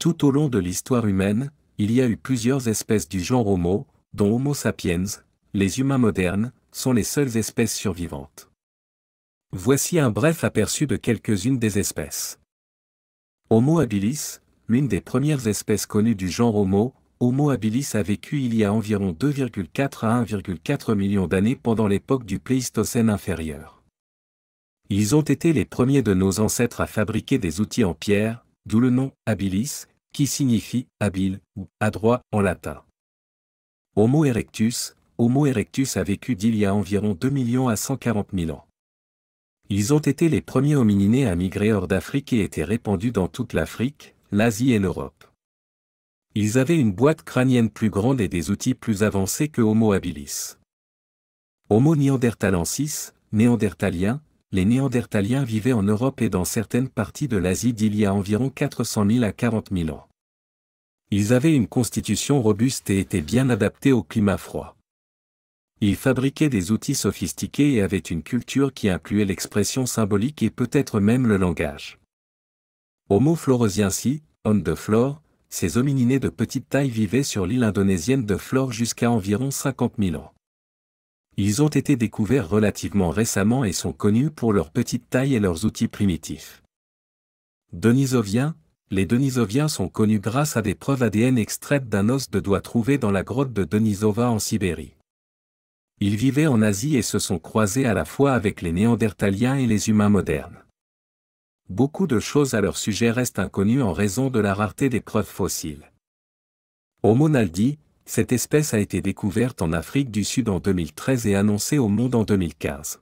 Tout au long de l'histoire humaine, il y a eu plusieurs espèces du genre Homo, dont Homo sapiens, les humains modernes, sont les seules espèces survivantes. Voici un bref aperçu de quelques-unes des espèces. Homo habilis, l'une des premières espèces connues du genre Homo, Homo habilis a vécu il y a environ 2,4 à 1,4 millions d'années pendant l'époque du Pléistocène inférieur. Ils ont été les premiers de nos ancêtres à fabriquer des outils en pierre, d'où le nom habilis, qui signifie habile ou adroit en latin. Homo erectus, Homo erectus a vécu d'il y a environ 2 millions à 140 000 ans. Ils ont été les premiers homininés à migrer hors d'Afrique et étaient répandus dans toute l'Afrique, l'Asie et l'Europe. Ils avaient une boîte crânienne plus grande et des outils plus avancés que Homo habilis. Homo neandertalensis, néandertaliens, les néandertaliens vivaient en Europe et dans certaines parties de l'Asie d'il y a environ 400 000 à 40 000 ans. Ils avaient une constitution robuste et étaient bien adaptés au climat froid. Ils fabriquaient des outils sophistiqués et avaient une culture qui incluait l'expression symbolique et peut-être même le langage. Homo floresiensi, homme de Flore, ces homininés de petite taille vivaient sur l'île indonésienne de Flore jusqu'à environ 50 000 ans. Ils ont été découverts relativement récemment et sont connus pour leur petite taille et leurs outils primitifs. Denisovien les Denisoviens sont connus grâce à des preuves ADN extraites d'un os de doigt trouvé dans la grotte de Denisova en Sibérie. Ils vivaient en Asie et se sont croisés à la fois avec les Néandertaliens et les humains modernes. Beaucoup de choses à leur sujet restent inconnues en raison de la rareté des preuves fossiles. Au Monaldi, cette espèce a été découverte en Afrique du Sud en 2013 et annoncée au monde en 2015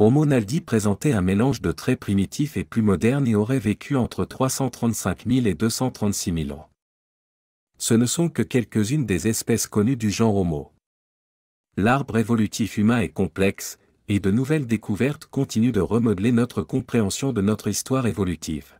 naldi présentait un mélange de traits primitifs et plus modernes et aurait vécu entre 335 000 et 236 000 ans. Ce ne sont que quelques-unes des espèces connues du genre Homo. L'arbre évolutif humain est complexe, et de nouvelles découvertes continuent de remodeler notre compréhension de notre histoire évolutive.